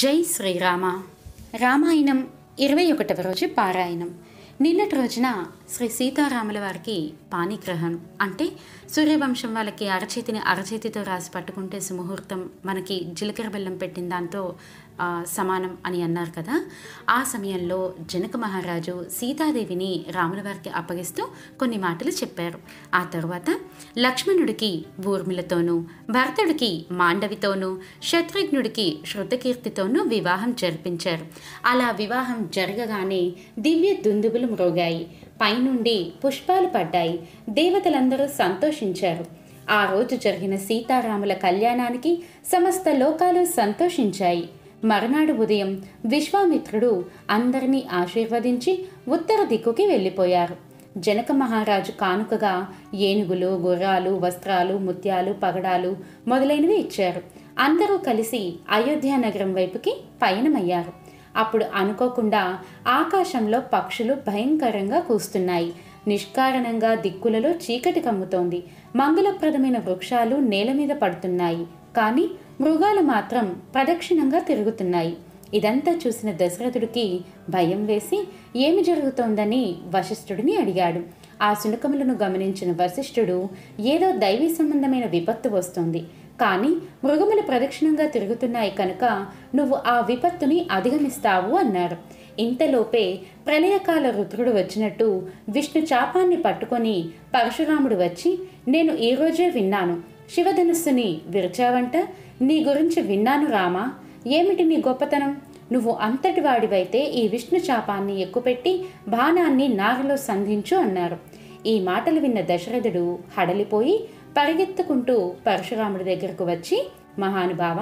జై శ్రీరామ రామాయణం ఇరవై ఒకటవ రోజు పారాయణం నిన్నటి రోజున శ్రీ సీతారాముల వారికి పాణిగ్రహణం అంటే సూర్యవంశం వాళ్ళకి అరచేతిని అరచేతితో రాసి పట్టుకుంటే సుముహూర్తం మనకి జీలకర్ర బెల్లం పెట్టిన దాంతో సమానం అని అన్నారు కదా ఆ సమయంలో జనక మహారాజు సీతాదేవిని రాముల వారికి అప్పగిస్తూ కొన్ని మాటలు చెప్పారు ఆ తర్వాత లక్ష్మణుడికి ఊర్మిలతోనూ భరతుడికి మాండవితోనూ శత్రుఘ్నుడికి శృతకీర్తితోనూ వివాహం జరిపించారు అలా వివాహం జరగగానే దివ్య దుందుబులు మ్రోగాయి పైనుండి పుష్పాలు పడ్డాయి దేవతలందరూ సంతోషించారు ఆ రోజు జరిగిన సీతారాముల కళ్యాణానికి సమస్త లోకాలు సంతోషించాయి మర్నాడు ఉదయం విశ్వామిత్రుడు అందరినీ ఆశీర్వదించి ఉత్తర దిక్కుకి వెళ్ళిపోయారు జనక మహారాజు కానుకగా ఏనుగులు గుర్రాలు వస్త్రాలు ముత్యాలు పగడాలు మొదలైనవి ఇచ్చారు అందరూ కలిసి అయోధ్య నగరం వైపుకి పయనమయ్యారు అప్పుడు అనుకోకుండా ఆకాశంలో పక్షులు భయంకరంగా కూస్తున్నాయి నిష్కారణంగా దిక్కులలో చీకటి కమ్ముతోంది మంగళప్రదమైన వృక్షాలు నేల మీద పడుతున్నాయి కానీ మృగాలు మాత్రం ప్రదక్షిణంగా తిరుగుతున్నాయి ఇదంతా చూసిన దశరథుడికి భయం వేసి ఏమి జరుగుతోందని వశిష్ఠుడిని అడిగాడు ఆ శునకములను గమనించిన వశిష్ఠుడు ఏదో దైవీ సంబంధమైన విపత్తు వస్తుంది కానీ మృగములు ప్రదక్షిణంగా తిరుగుతున్నాయి కనుక నువ్వు ఆ విపత్తుని అధిగమిస్తావు అన్నారు ఇంతలోపే ప్రళయకాల రుద్రుడు వచ్చినట్టు విష్ణు చాపాన్ని పట్టుకొని పరశురాముడు వచ్చి నేను ఈరోజే విన్నాను శివధనుస్సుని విరిచావంట నీ గురించి విన్నాను రామా ఏమిటి నీ గొప్పతనం నువ్వు అంతటి వాడివైతే ఈ విష్ణు చాపాన్ని ఎక్కుపెట్టి బాణాన్ని నాగలో సంధించు అన్నారు ఈ మాటలు విన్న దశరథుడు హడలిపోయి పరిగెత్తుకుంటూ పరశురాముడి దగ్గరకు వచ్చి మహానుభావ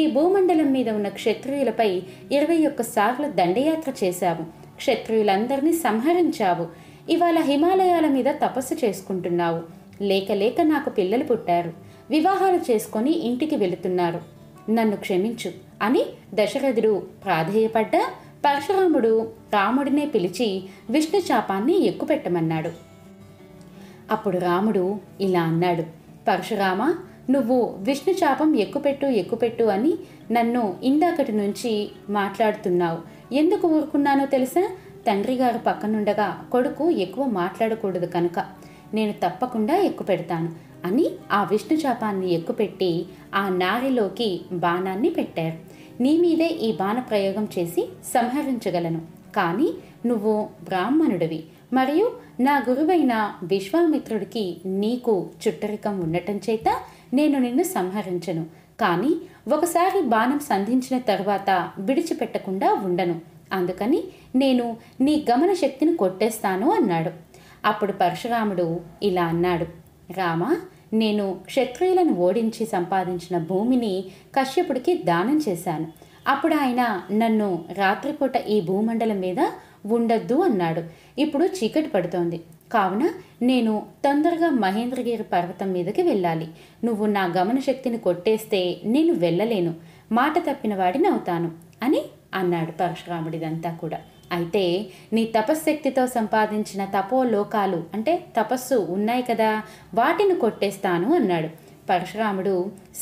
ఈ భూమండలం మీద ఉన్న క్షత్రియులపై ఇరవై ఒక్కసార్లు దండయాత్ర చేశావు క్షత్రియులందరినీ సంహరించావు ఇవాళ హిమాలయాల మీద తపస్సు చేసుకుంటున్నావు లేక లేక నాకు పిల్లలు పుట్టారు వివాహాలు చేసుకొని ఇంటికి వెళుతున్నారు నన్ను క్షమించు అని దశరథుడు ప్రాధేయపడ్డ పరశురాముడు రాముడినే పిలిచి విష్ణు శాపాన్ని ఎక్కుపెట్టమన్నాడు అప్పుడు రాముడు ఇలా అన్నాడు పరశురామ నువ్వు విష్ణు శాపం ఎక్కుపెట్టు ఎక్కుపెట్టు అని నన్ను ఇందాకటి నుంచి మాట్లాడుతున్నావు ఎందుకు ఊరుకున్నానో తెలుసా తండ్రి గారు పక్కనుండగా కొడుకు ఎక్కువ మాట్లాడకూడదు కనుక నేను తప్పకుండా ఎక్కుపెడతాను అని ఆ విష్ణు చాపాన్ని ఎక్కుపెట్టి ఆ నారిలోకి బాణాన్ని పెట్టారు నీ మీదే ఈ బాణ ప్రయోగం చేసి సంహరించగలను కానీ నువ్వు బ్రాహ్మణుడివి మరియు నా గురువైన విశ్వామిత్రుడికి నీకు చుట్టరికం ఉండటం చేత నేను నిన్ను సంహరించను కానీ ఒకసారి బాణం సంధించిన తర్వాత విడిచిపెట్టకుండా ఉండను అందుకని నేను నీ గమన శక్తిని కొట్టేస్తాను అన్నాడు అప్పుడు పరశురాముడు ఇలా అన్నాడు రామ నేను క్షత్రియులను ఓడించి సంపాదించిన భూమిని కశ్యపుడికి దానం చేశాను అప్పుడు ఆయన నన్ను రాత్రిపూట ఈ భూమండలం మీద ఉండద్దు అన్నాడు ఇప్పుడు చీకటి పడుతోంది కావున నేను తొందరగా మహేంద్రగిరి పర్వతం మీదకి వెళ్ళాలి నువ్వు నా గమన శక్తిని కొట్టేస్తే నేను వెళ్ళలేను మాట తప్పిన వాడిని అవుతాను అని అన్నాడు పరశురాముడిదంతా కూడా అయితే నీ తపశ్శక్తితో సంపాదించిన తపోలోకాలు అంటే తపస్సు ఉన్నాయి కదా వాటిని కొట్టేస్తాను అన్నాడు పరశురాముడు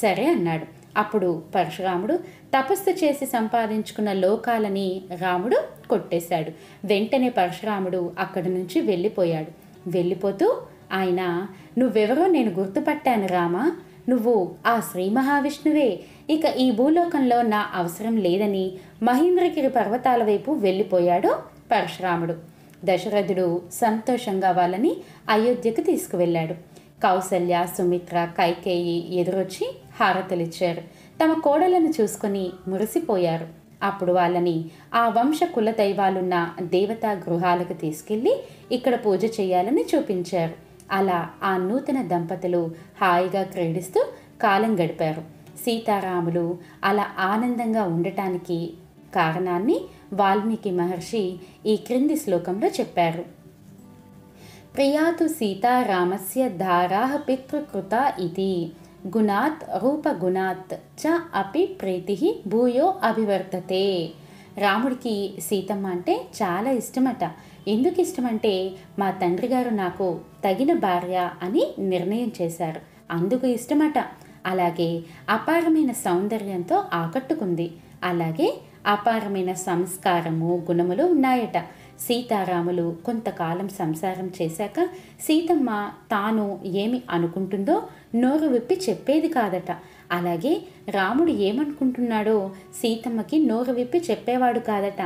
సరే అన్నాడు అప్పుడు పరశురాముడు తపస్సు చేసి సంపాదించుకున్న లోకాలని రాముడు కొట్టేశాడు వెంటనే పరశురాముడు అక్కడి నుంచి వెళ్ళిపోయాడు వెళ్ళిపోతూ ఆయన నువ్వెవరో నేను గుర్తుపట్టాను రామా నువ్వు ఆ శ్రీ మహావిష్ణువే ఇక ఈ భూలోకంలో నా అవసరం లేదని మహేంద్రగిరి పర్వతాల వైపు వెళ్ళిపోయాడు పరశురాముడు దశరథుడు సంతోషంగా వాళ్ళని అయోధ్యకు తీసుకువెళ్ళాడు కౌసల్య సుమిత్ర కైకేయి ఎదురొచ్చి హారతలిచ్చారు తమ కోడలను చూసుకుని మురిసిపోయారు అప్పుడు వాళ్ళని ఆ వంశ కుల దైవాలున్న దేవతా గృహాలకు తీసుకెళ్ళి ఇక్కడ పూజ చేయాలని చూపించారు అలా ఆ నూతన దంపతులు హాయిగా క్రీడిస్తూ కాలం గడిపారు సీతారాములు అలా ఆనందంగా ఉండటానికి కారణాన్ని వాల్మీకి మహర్షి ఈ క్రింది శ్లోకంలో చెప్పారు ప్రియాతు సీతారామస్య ధారా పితృకృత ఇది గుణాత్ రూపగుణాత్ చ అపి ప్రీతి భూయో అభివర్తతే రాముడికి సీతమ్మ అంటే చాలా ఇష్టమట ఎందుకు ఇష్టమంటే మా తండ్రి గారు నాకు తగిన భార్య అని నిర్ణయం చేశారు అందుకు ఇష్టమట అలాగే అపారమైన సౌందర్యంతో ఆకట్టుకుంది అలాగే అపారమైన సంస్కారము గుణములు ఉన్నాయట సీతారాములు కొంతకాలం సంసారం చేశాక సీతమ్మ తాను ఏమి అనుకుంటుందో నోరు విప్పి చెప్పేది కాదట అలాగే రాముడు ఏమనుకుంటున్నాడో సీతమ్మకి నోరు విప్పి చెప్పేవాడు కాదట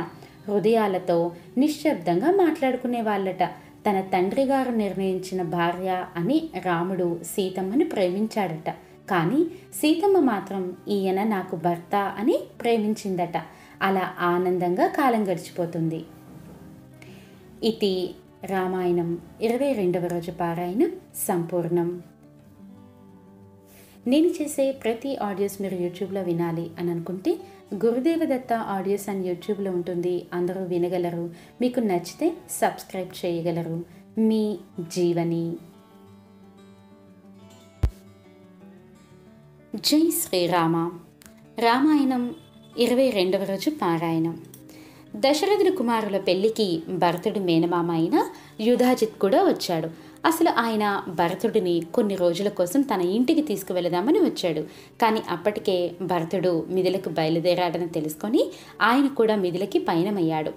హృదయాలతో నిశ్శబ్దంగా మాట్లాడుకునేవాళ్ళట తన తండ్రి గారు నిర్ణయించిన భార్య అని రాముడు సీతమ్మని ప్రేమించాడట కానీ సీతమ్మ మాత్రం ఈయన నాకు భర్త అని ప్రేమించిందట అలా ఆనందంగా కాలం గడిచిపోతుంది ఇది రామాయణం ఇరవై రెండవ రోజు పారాయణం సంపూర్ణం నేను చేసే ప్రతి ఆడియోస్ మీరు యూట్యూబ్లో వినాలి అని అనుకుంటే గురుదేవదత్త ఆడియోస్ అని యూట్యూబ్లో ఉంటుంది అందరూ వినగలరు మీకు నచ్చితే సబ్స్క్రైబ్ చేయగలరు మీ జీవని జై శ్రీరామ రామాయణం ఇరవై రెండవ రోజు పారాయణం దశరథుడి కుమారుల పెళ్లికి భరతుడి మేనమామ అయిన యుధాజిత్ కూడా వచ్చాడు అసలు ఆయన భరతుడిని కొన్ని రోజుల కోసం తన ఇంటికి తీసుకువెళదామని వచ్చాడు కానీ అప్పటికే భరతుడు మిథులకు బయలుదేరాడని తెలుసుకొని ఆయన కూడా మిథులకి పయనమయ్యాడు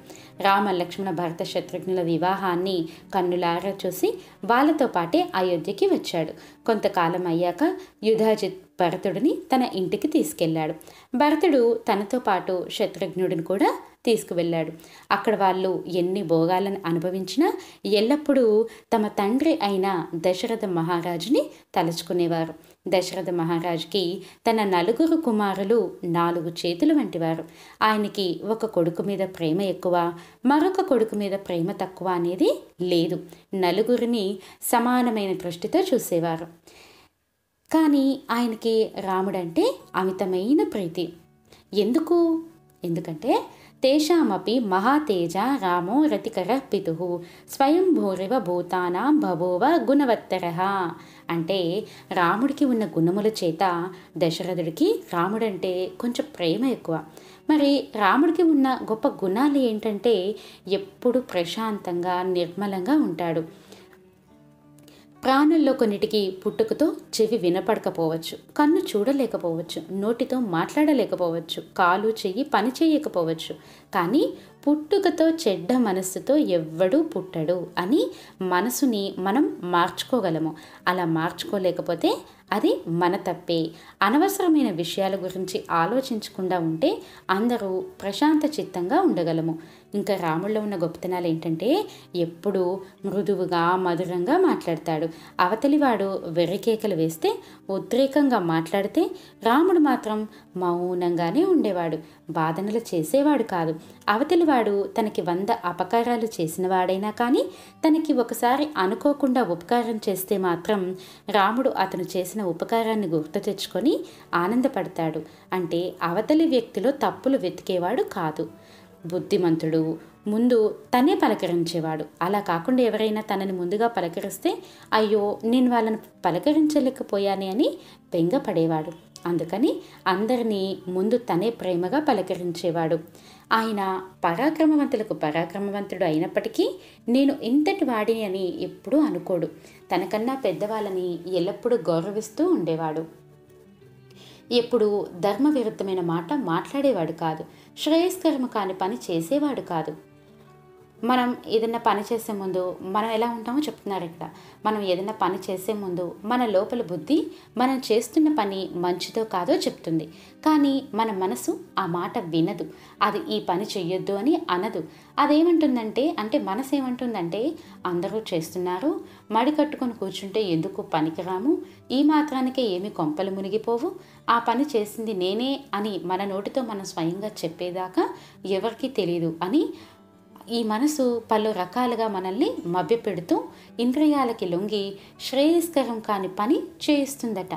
రామ లక్ష్మణ భరత శత్రుఘ్నుల వివాహాన్ని కన్నులారా చూసి వాళ్ళతో పాటే అయోధ్యకి వచ్చాడు కొంతకాలం అయ్యాక యుధాజిత్ భరతుడిని తన ఇంటికి తీసుకెళ్లాడు భరతుడు తనతో పాటు శత్రుఘ్నుడిని కూడా తీసుకువెళ్ళాడు అక్కడ వాళ్ళు ఎన్ని భోగాలను అనుభవించినా ఎల్లప్పుడూ తమ తండ్రి అయిన దశరథ మహారాజుని తలుచుకునేవారు దశరథ మహారాజుకి తన నలుగురు కుమారులు నాలుగు చేతులు వంటివారు ఆయనకి ఒక కొడుకు మీద ప్రేమ ఎక్కువ మరొక కొడుకు మీద ప్రేమ తక్కువ అనేది లేదు నలుగురిని సమానమైన దృష్టితో చూసేవారు కానీ ఆయనకి రాముడంటే అమితమైన ప్రీతి ఎందుకు ఎందుకంటే తేషామపి మహాతేజ రామో రతికర పితు స్వయంభూరివ భూతానా భవోవ గుణవత్తర అంటే రాముడికి ఉన్న గుణముల చేత దశరథుడికి రాముడంటే కొంచెం ప్రేమ ఎక్కువ మరి రాముడికి ఉన్న గొప్ప గుణాలు ఏంటంటే ఎప్పుడు ప్రశాంతంగా నిర్మలంగా ఉంటాడు ప్రాణంలో కొన్నిటికి పుట్టుకతో చెవి వినపడకపోవచ్చు కన్ను చూడలేకపోవచ్చు నోటితో మాట్లాడలేకపోవచ్చు కాలు చెయ్యి పని చేయకపోవచ్చు కానీ పుట్టుకతో చెడ్డ మనస్సుతో ఎవ్వడూ పుట్టడు అని మనసుని మనం మార్చుకోగలము అలా మార్చుకోలేకపోతే అది మన తప్పే అనవసరమైన విషయాల గురించి ఆలోచించకుండా ఉంటే అందరూ ప్రశాంత చిత్తంగా ఉండగలము ఇంకా రాముల్లో ఉన్న గొప్పతనాలు ఏంటంటే ఎప్పుడూ మృదువుగా మధురంగా మాట్లాడతాడు అవతలివాడు వెర్రికేకలు వేస్తే ఉద్రేకంగా మాట్లాడితే రాముడు మాత్రం మౌనంగానే ఉండేవాడు బాధనలు చేసేవాడు కాదు అవతలి వాడు తనకి వంద అపకారాలు చేసిన వాడైనా కానీ తనకి ఒకసారి అనుకోకుండా ఉపకారం చేస్తే మాత్రం రాముడు అతను చేసిన ఉపకారాన్ని గుర్తు తెచ్చుకొని ఆనందపడతాడు అంటే అవతలి వ్యక్తిలో తప్పులు వెతికేవాడు కాదు బుద్ధిమంతుడు ముందు తనే పలకరించేవాడు అలా కాకుండా ఎవరైనా తనని ముందుగా పలకరిస్తే అయ్యో నేను వాళ్ళని పలకరించలేకపోయానే అని బెంగపడేవాడు అందుకని అందరినీ ముందు తనే ప్రేమగా పలకరించేవాడు ఆయన పరాక్రమవంతులకు పరాక్రమవంతుడు అయినప్పటికీ నేను ఇంతటి వాడిని అని ఎప్పుడూ అనుకోడు తనకన్నా పెద్దవాళ్ళని ఎల్లప్పుడూ గౌరవిస్తూ ఉండేవాడు ఎప్పుడు ధర్మ విరుద్ధమైన మాట మాట్లాడేవాడు కాదు శ్రేయస్కరము కాని పని చేసేవాడు కాదు మనం ఏదైనా పని చేసే ముందు మనం ఎలా ఉంటామో చెప్తున్నాడు ఇక్కడ మనం ఏదైనా పని చేసే ముందు మన లోపల బుద్ధి మనం చేస్తున్న పని మంచిదో కాదో చెప్తుంది కానీ మన మనసు ఆ మాట వినదు అది ఈ పని చెయ్యొద్దు అని అనదు అదేమంటుందంటే అంటే మనసు ఏమంటుందంటే అందరూ చేస్తున్నారు మడి కట్టుకొని కూర్చుంటే ఎందుకు పనికిరాము ఈ మాత్రానికే ఏమి కొంపలు మునిగిపోవు ఆ పని చేసింది నేనే అని మన నోటితో మనం స్వయంగా చెప్పేదాకా ఎవరికీ తెలియదు అని ఈ మనసు పలు రకాలుగా మనల్ని మభ్యపెడుతూ ఇంద్రియాలకి లొంగి శ్రేయస్కరం కాని పని చేయిస్తుందట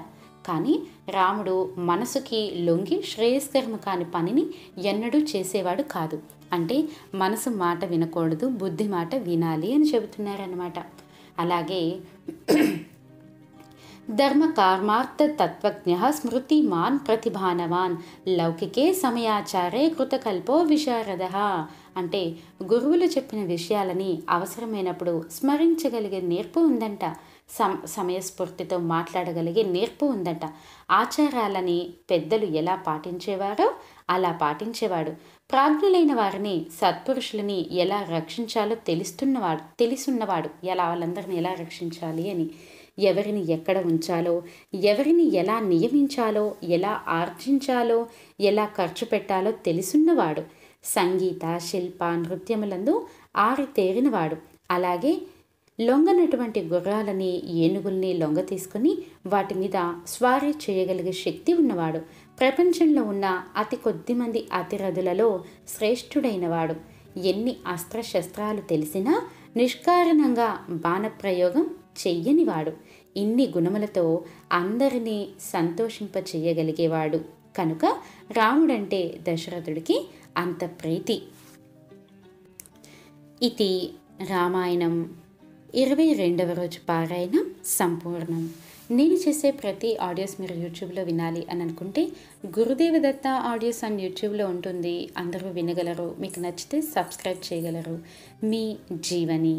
కానీ రాముడు మనసుకి లొంగి శ్రేయస్కరం కాని పనిని ఎన్నడూ చేసేవాడు కాదు అంటే మనసు మాట వినకూడదు బుద్ధి మాట వినాలి అని చెబుతున్నారన్నమాట అలాగే స్మృతి మాన్ ప్రతిభానవాన్ లౌకికే సమయాచారే కృతకల్పో విశారద అంటే గురువులు చెప్పిన విషయాలని అవసరమైనప్పుడు స్మరించగలిగే నేర్పు ఉందంట సమ సమయస్ఫూర్తితో మాట్లాడగలిగే నేర్పు ఉందంట ఆచారాలని పెద్దలు ఎలా పాటించేవారో అలా పాటించేవాడు ప్రాజ్ఞులైన వారిని సత్పురుషులని ఎలా రక్షించాలో తెలుస్తున్నవాడు తెలుసున్నవాడు ఎలా వాళ్ళందరిని ఎలా రక్షించాలి అని ఎవరిని ఎక్కడ ఉంచాలో ఎవరిని ఎలా నియమించాలో ఎలా ఆర్జించాలో ఎలా ఖర్చు పెట్టాలో తెలుసున్నవాడు సంగీత శిల్ప నృత్యములందు ఆరితేరినవాడు అలాగే లొంగనటువంటి గుర్రాలని ఏనుగుల్ని లొంగ తీసుకుని వాటి మీద స్వారీ చేయగలిగే శక్తి ఉన్నవాడు ప్రపంచంలో ఉన్న అతి కొద్ది మంది అతిరథులలో శ్రేష్ఠుడైనవాడు ఎన్ని అస్త్రశస్త్రాలు తెలిసినా నిష్కారణంగా బాణప్రయోగం చెయ్యనివాడు ఇన్ని గుణములతో అందరినీ సంతోషింప చేయగలిగేవాడు కనుక రాముడంటే దశరథుడికి అంత ప్రీతి ఇది రామాయణం ఇరవై రెండవ రోజు పారాయణం సంపూర్ణం నేను చేసే ప్రతి ఆడియోస్ మీరు యూట్యూబ్లో వినాలి అని అనుకుంటే గురుదేవ దత్త ఆడియోస్ అండ్ యూట్యూబ్లో ఉంటుంది అందరూ వినగలరు మీకు నచ్చితే సబ్స్క్రైబ్ చేయగలరు మీ జీవని